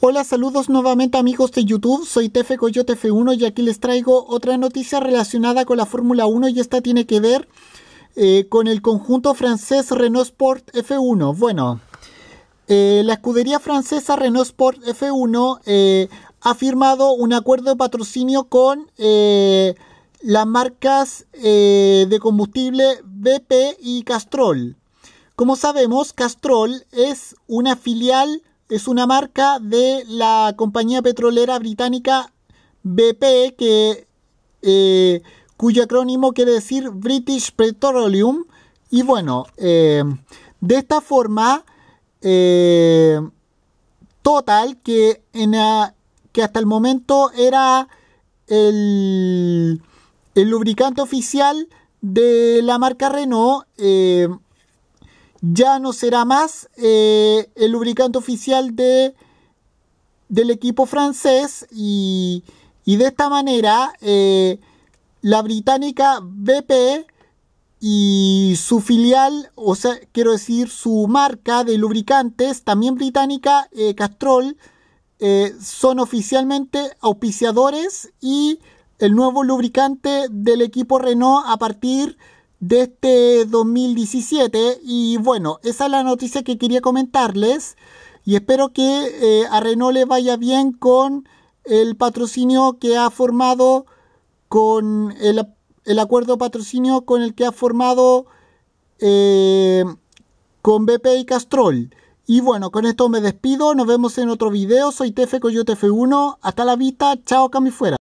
Hola, saludos nuevamente amigos de YouTube, soy Tefe Coyote F1 y aquí les traigo otra noticia relacionada con la Fórmula 1 y esta tiene que ver eh, con el conjunto francés Renault Sport F1. Bueno, eh, la escudería francesa Renault Sport F1 eh, ha firmado un acuerdo de patrocinio con las marcas de combustible BP y Castrol. Como sabemos, Castrol es una filial es una marca de la compañía petrolera británica BP, que, eh, cuyo acrónimo quiere decir British Petroleum. Y bueno, eh, de esta forma, eh, Total, que, en, que hasta el momento era el, el lubricante oficial de la marca Renault, ya no será más eh, el lubricante oficial de, del equipo francés y, de esta manera eh, la británica BP y su filial, o sea, quiero decir, su marca de lubricantes, también británica, eh, Castrol, son oficialmente auspiciadores y el nuevo lubricante del equipo Renault a partir de de este 2017. Y bueno, esa es la noticia que quería comentarles. Y espero que eh, a Renault le vaya bien con el patrocinio que ha formado, con el, acuerdo patrocinio con el que ha formado eh, con BP y Castrol. Y bueno, con esto me despido. Nos vemos en otro video. Soy Tefe Coyote F1. Hasta la vista. Chao, Cami Fuera.